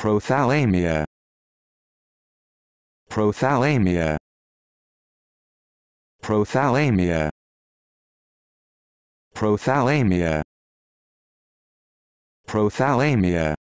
Prothalamia Prothalamia Prothalamia Prothalamia Prothalamia